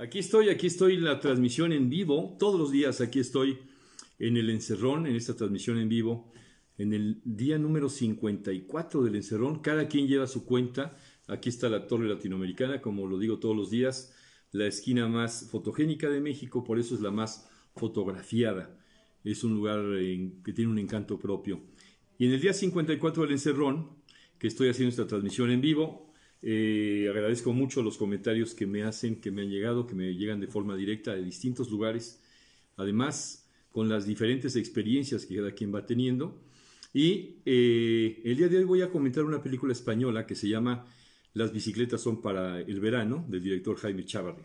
Aquí estoy, aquí estoy en la transmisión en vivo. Todos los días aquí estoy en el encerrón, en esta transmisión en vivo. En el día número 54 del encerrón, cada quien lleva su cuenta. Aquí está la Torre Latinoamericana, como lo digo todos los días, la esquina más fotogénica de México, por eso es la más fotografiada. Es un lugar eh, que tiene un encanto propio. Y en el día 54 del encerrón, que estoy haciendo esta transmisión en vivo, eh, agradezco mucho los comentarios que me hacen, que me han llegado, que me llegan de forma directa de distintos lugares. Además, con las diferentes experiencias que cada quien va teniendo. Y eh, el día de hoy voy a comentar una película española que se llama Las bicicletas son para el verano, del director Jaime Chávarri.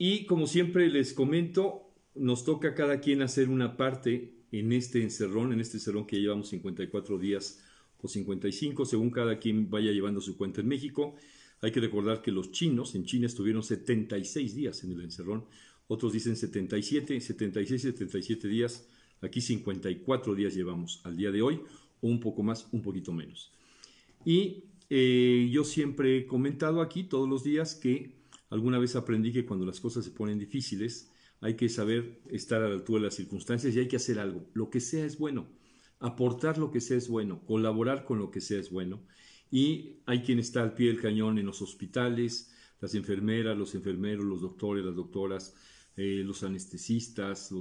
Y como siempre les comento, nos toca a cada quien hacer una parte en este encerrón, en este encerrón que llevamos 54 días pues, o 55, según cada quien vaya llevando su cuenta en México. Hay que recordar que los chinos en China estuvieron 76 días en el encerrón, otros dicen 77, 76, 77 días, aquí 54 días llevamos al día de hoy, O un poco más, un poquito menos. Y eh, yo siempre he comentado aquí todos los días que alguna vez aprendí que cuando las cosas se ponen difíciles hay que saber estar a la altura de las circunstancias y hay que hacer algo. Lo que sea es bueno aportar lo que sea es bueno, colaborar con lo que sea es bueno. Y hay quien está al pie del cañón en los hospitales, las enfermeras, los enfermeros, los doctores, las doctoras, eh, los anestesistas,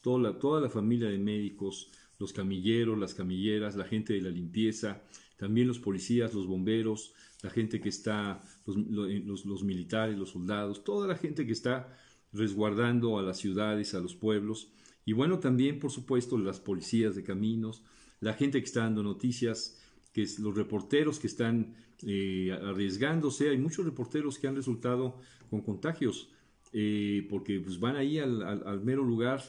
toda, la, toda la familia de médicos, los camilleros, las camilleras, la gente de la limpieza, también los policías, los bomberos, la gente que está, los eh, militares, los soldados, toda la gente que está resguardando a las ciudades, a los pueblos y bueno, también, por supuesto, las policías de caminos, la gente que está dando noticias, que los reporteros que están eh, arriesgándose. Hay muchos reporteros que han resultado con contagios, eh, porque pues, van ahí al, al mero lugar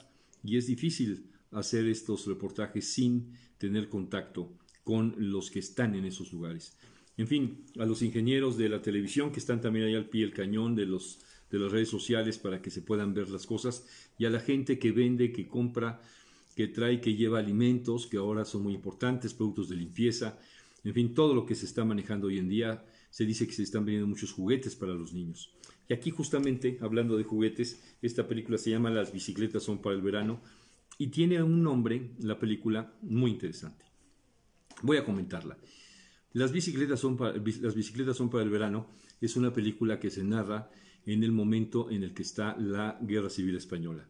y es difícil hacer estos reportajes sin tener contacto con los que están en esos lugares. En fin, a los ingenieros de la televisión que están también ahí al pie del cañón de los de las redes sociales para que se puedan ver las cosas y a la gente que vende, que compra, que trae, que lleva alimentos, que ahora son muy importantes, productos de limpieza, en fin, todo lo que se está manejando hoy en día. Se dice que se están vendiendo muchos juguetes para los niños. Y aquí justamente, hablando de juguetes, esta película se llama Las bicicletas son para el verano y tiene un nombre, la película, muy interesante. Voy a comentarla. Las bicicletas son para, las bicicletas son para el verano es una película que se narra en el momento en el que está la Guerra Civil Española.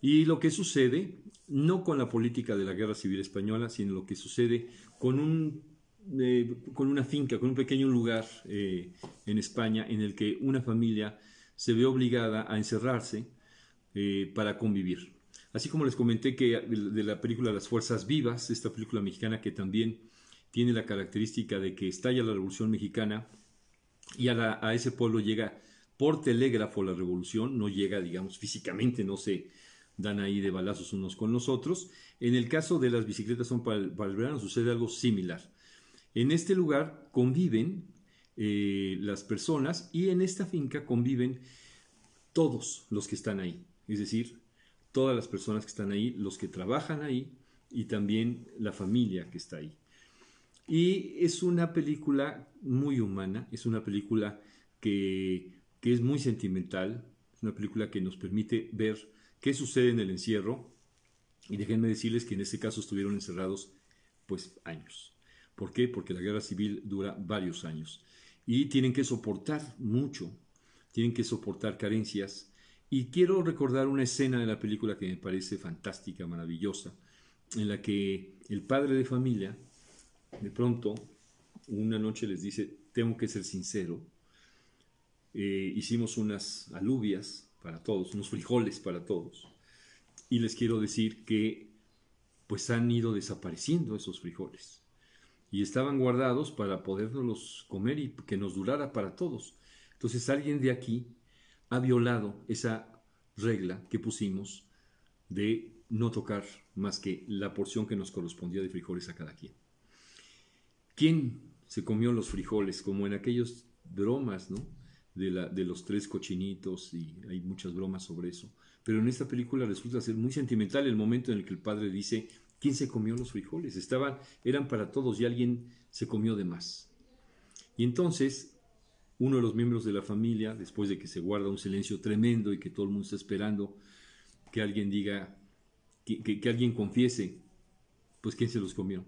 Y lo que sucede, no con la política de la Guerra Civil Española, sino lo que sucede con, un, eh, con una finca, con un pequeño lugar eh, en España en el que una familia se ve obligada a encerrarse eh, para convivir. Así como les comenté que de la película Las Fuerzas Vivas, esta película mexicana que también tiene la característica de que estalla la Revolución Mexicana y a, a ese pueblo llega por telégrafo la revolución, no llega, digamos, físicamente, no se dan ahí de balazos unos con los otros. En el caso de las bicicletas son para el, verano sucede algo similar. En este lugar conviven eh, las personas y en esta finca conviven todos los que están ahí, es decir, todas las personas que están ahí, los que trabajan ahí y también la familia que está ahí. Y es una película muy humana, es una película que es muy sentimental, es una película que nos permite ver qué sucede en el encierro y déjenme decirles que en este caso estuvieron encerrados pues años. ¿Por qué? Porque la guerra civil dura varios años y tienen que soportar mucho, tienen que soportar carencias y quiero recordar una escena de la película que me parece fantástica, maravillosa, en la que el padre de familia de pronto una noche les dice, tengo que ser sincero, eh, hicimos unas alubias para todos, unos frijoles para todos. Y les quiero decir que pues han ido desapareciendo esos frijoles. Y estaban guardados para podernos comer y que nos durara para todos. Entonces alguien de aquí ha violado esa regla que pusimos de no tocar más que la porción que nos correspondía de frijoles a cada quien. ¿Quién se comió los frijoles? Como en aquellos bromas, ¿no? de, los tres cochinitos y hay muchas bromas sobre eso. Pero en esta película resulta ser muy sentimental el momento en el que el padre dice, ¿quién se comió los frijoles? Estaban, eran para todos y alguien se comió de más. Y entonces, uno de los miembros de la familia, después de que se guarda un silencio tremendo y que todo el mundo está esperando que alguien diga, que, que alguien confiese, pues ¿quién se los comió?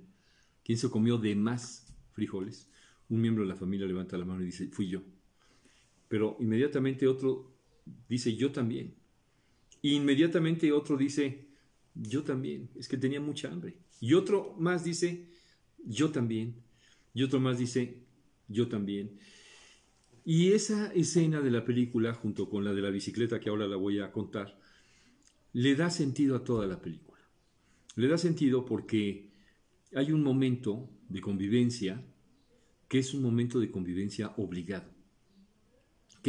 ¿Quién se comió de más frijoles? Un miembro de la familia levanta la mano y dice, fui yo. Pero inmediatamente otro dice, yo también. Y inmediatamente otro dice, yo también. Es que tenía mucha hambre. Y otro más dice, yo también. Y otro más dice, yo también. Y esa escena de la película, junto con la de la bicicleta que ahora la voy a contar, le da sentido a toda la película. Le da sentido porque hay un momento de convivencia que es un momento de convivencia obligado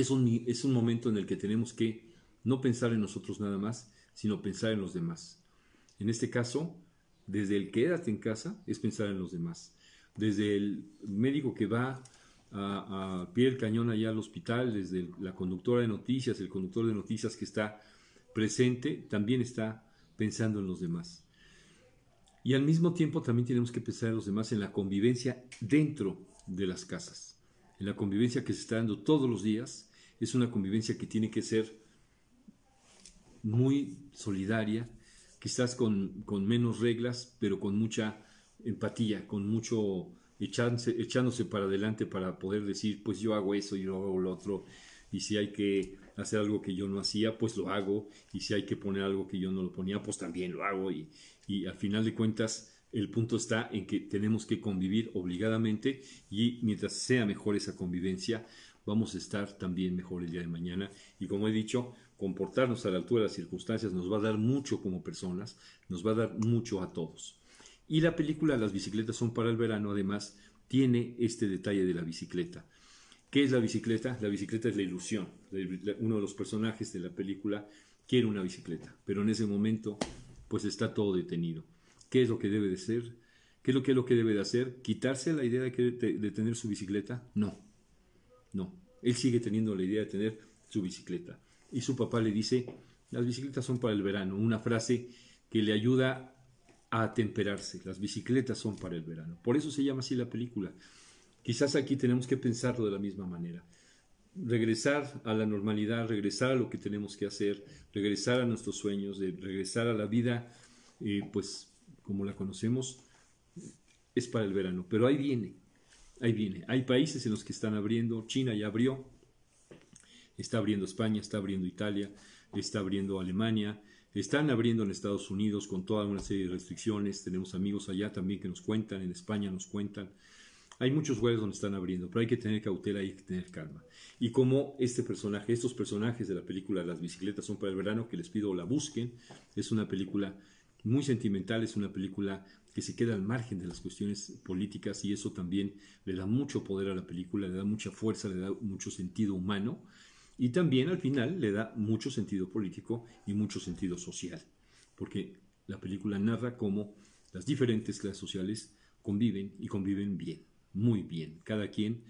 es un, momento en el que tenemos que no pensar en nosotros nada más, sino pensar en los demás. En este caso, desde el quédate en casa es pensar en los demás. Desde el médico que va a, a pie cañón allá al hospital, desde la conductora de noticias, el conductor de noticias que está presente, también está pensando en los demás. Y al mismo tiempo también tenemos que pensar en los demás en la convivencia dentro de las casas, en la convivencia que se está dando todos los días es una convivencia que tiene que ser muy solidaria, quizás con, con menos reglas, pero con mucha empatía, con mucho echándose, para adelante para poder decir, pues yo hago eso, yo hago lo otro, y si hay que hacer algo que yo no hacía, pues lo hago, y si hay que poner algo que yo no lo ponía, pues también lo hago, y, y al final de cuentas el punto está en que tenemos que convivir obligadamente y mientras sea mejor esa convivencia, vamos a estar también mejor el día de mañana. Y como he dicho, comportarnos a la altura de las circunstancias nos va a dar mucho como personas, nos va a dar mucho a todos. Y la película Las bicicletas son para el verano, además, tiene este detalle de la bicicleta. ¿Qué es la bicicleta? La bicicleta es la ilusión. Uno de los personajes de la película quiere una bicicleta, pero en ese momento pues está todo detenido. ¿Qué es lo que debe de ser? ¿Qué es lo que, es lo que debe de hacer? ¿Quitarse la idea de tener su bicicleta? No, no, él sigue teniendo la idea de tener su bicicleta. Y su papá le dice, las bicicletas son para el verano, una frase que le ayuda a atemperarse, las bicicletas son para el verano. Por eso se llama así la película. Quizás aquí tenemos que pensarlo de la misma manera. Regresar a la normalidad, regresar a lo que tenemos que hacer, regresar a nuestros sueños, regresar a la vida, eh, pues como la conocemos, es para el verano. Pero ahí viene, ahí viene. Hay países en los que están abriendo, China ya abrió, está abriendo España, está abriendo Italia, está abriendo Alemania, están abriendo en Estados Unidos con toda una serie de restricciones, tenemos amigos allá también que nos cuentan, en España nos cuentan. Hay muchos lugares donde están abriendo, pero hay que tener cautela, hay que tener calma. Y como este personaje, estos personajes de la película Las bicicletas son para el verano, que les pido la busquen, es una película muy sentimental, es una película que se queda al margen de las cuestiones políticas y eso también le da mucho poder a la película, le da mucha fuerza, le da mucho sentido humano y también al final le da mucho sentido político y mucho sentido social, porque la película narra cómo las diferentes clases sociales conviven y conviven bien, muy bien, cada quien,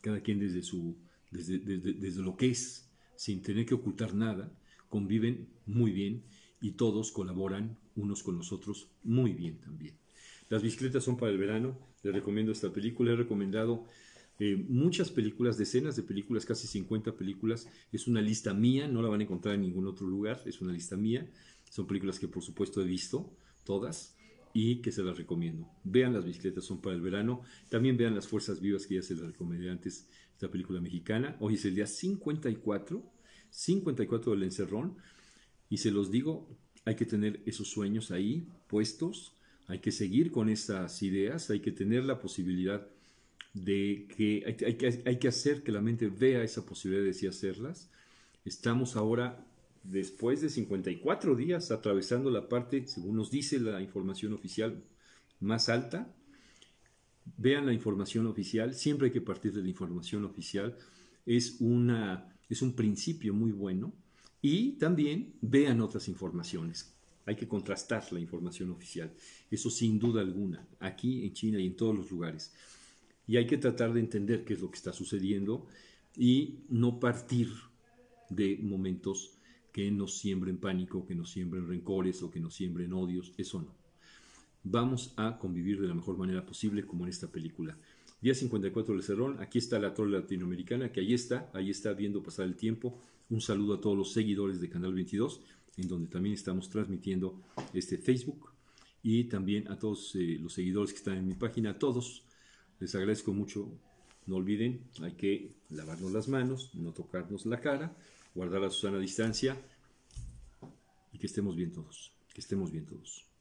cada quien desde, su, desde, desde lo que es, sin tener que ocultar nada, conviven muy bien y todos colaboran unos con los otros muy bien también. Las bicicletas son para el verano, les recomiendo esta película, he recomendado eh, muchas películas, decenas de películas, casi 50 películas, es una lista mía, no la van a encontrar en ningún otro lugar, es una lista mía, son películas que por supuesto he visto, todas, y que se las recomiendo. Vean las bicicletas son para el verano, también vean las fuerzas vivas que ya se las recomendé antes, esta película mexicana. Hoy es el día 54, 54 del encerrón y se los digo hay que tener esos sueños ahí puestos, hay que seguir con esas ideas, hay que tener la posibilidad de que hay, que hacer que la mente vea esa posibilidad de sí hacerlas. Estamos ahora, después de 54 días, atravesando la parte, según nos dice la información oficial, más alta. Vean la información oficial, siempre hay que partir de la información oficial. Es, una, es un principio muy bueno y también vean otras informaciones. Hay que contrastar la información oficial, eso sin duda alguna, aquí en China y en todos los lugares. Y hay que tratar de entender qué es lo que está sucediendo y no partir de momentos que nos siembren pánico, que nos siembren rencores o que nos siembren odios, eso no. Vamos a convivir de la mejor manera posible como en esta película. Día 54 del Cerrón, aquí está la Torre Latinoamericana, que ahí está, ahí está viendo pasar el tiempo. Un saludo a todos los seguidores de Canal 22, en donde también estamos transmitiendo este Facebook, y también a todos eh, los seguidores que están en mi página, a todos. Les agradezco mucho. No olviden, hay que lavarnos las manos, no tocarnos la cara, guardar a susana sana distancia y que estemos bien todos. Que estemos bien todos.